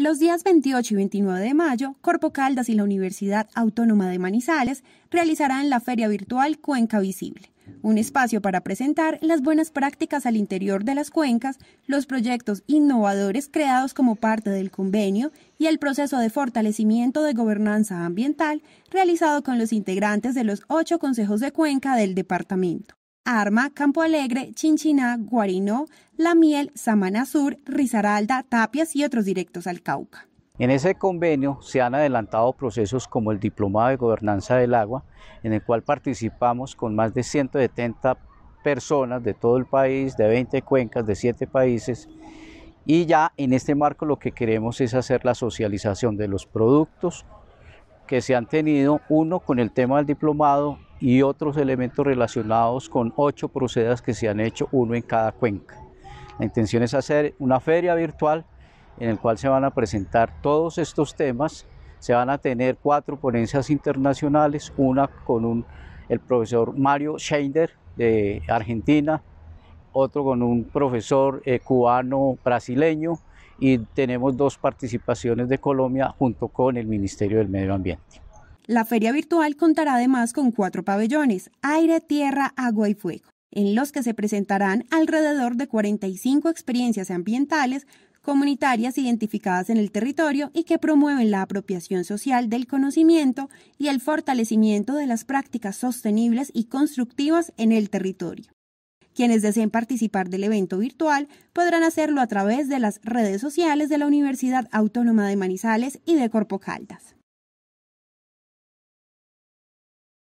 Los días 28 y 29 de mayo, Corpo Caldas y la Universidad Autónoma de Manizales realizarán la feria virtual Cuenca Visible, un espacio para presentar las buenas prácticas al interior de las cuencas, los proyectos innovadores creados como parte del convenio y el proceso de fortalecimiento de gobernanza ambiental realizado con los integrantes de los ocho consejos de cuenca del departamento. Arma, Campo Alegre, Chinchiná, Guarino, La Miel, Samana Sur, Risaralda, Tapias y otros directos al Cauca. En ese convenio se han adelantado procesos como el Diplomado de Gobernanza del Agua, en el cual participamos con más de 170 personas de todo el país, de 20 cuencas, de 7 países, y ya en este marco lo que queremos es hacer la socialización de los productos que se han tenido, uno con el tema del diplomado y otros elementos relacionados con ocho procedas que se han hecho, uno en cada cuenca. La intención es hacer una feria virtual en el cual se van a presentar todos estos temas. Se van a tener cuatro ponencias internacionales, una con un, el profesor Mario Scheinder de Argentina, otro con un profesor eh, cubano brasileño y tenemos dos participaciones de Colombia junto con el Ministerio del Medio Ambiente. La feria virtual contará además con cuatro pabellones, aire, tierra, agua y fuego, en los que se presentarán alrededor de 45 experiencias ambientales comunitarias identificadas en el territorio y que promueven la apropiación social del conocimiento y el fortalecimiento de las prácticas sostenibles y constructivas en el territorio. Quienes deseen participar del evento virtual podrán hacerlo a través de las redes sociales de la Universidad Autónoma de Manizales y de Corpo